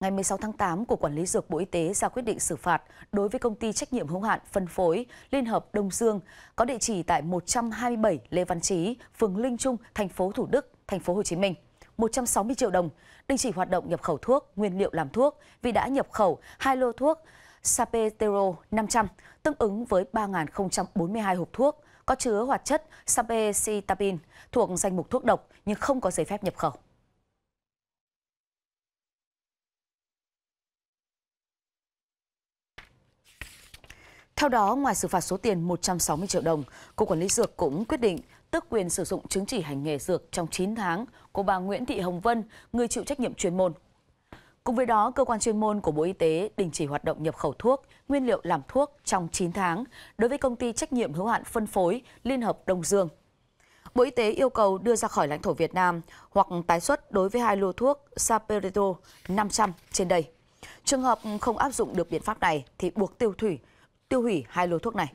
Ngày 16 tháng 8, Cục Quản lý Dược Bộ Y tế ra quyết định xử phạt đối với công ty trách nhiệm hữu hạn phân phối Liên hợp Đông Dương có địa chỉ tại 127 Lê Văn Chí, phường Linh Trung, thành phố Thủ Đức, thành phố Hồ Chí Minh. 160 triệu đồng đình chỉ hoạt động nhập khẩu thuốc, nguyên liệu làm thuốc vì đã nhập khẩu hai lô thuốc Sapetero 500 tương ứng với 3.042 hộp thuốc có chứa hoạt chất sapecitapin thuộc danh mục thuốc độc nhưng không có giấy phép nhập khẩu. Theo đó, ngoài xử phạt số tiền 160 triệu đồng, Cục Quản lý Dược cũng quyết định tước quyền sử dụng chứng chỉ hành nghề dược trong 9 tháng của bà Nguyễn Thị Hồng Vân, người chịu trách nhiệm chuyên môn. Cùng với đó, cơ quan chuyên môn của Bộ Y tế đình chỉ hoạt động nhập khẩu thuốc, nguyên liệu làm thuốc trong 9 tháng đối với công ty trách nhiệm hữu hạn phân phối Liên hợp Đông Dương. Bộ Y tế yêu cầu đưa ra khỏi lãnh thổ Việt Nam hoặc tái xuất đối với hai lô thuốc Saperito 500 trên đây. Trường hợp không áp dụng được biện pháp này thì buộc tiêu thủy tiêu hủy hai lô thuốc này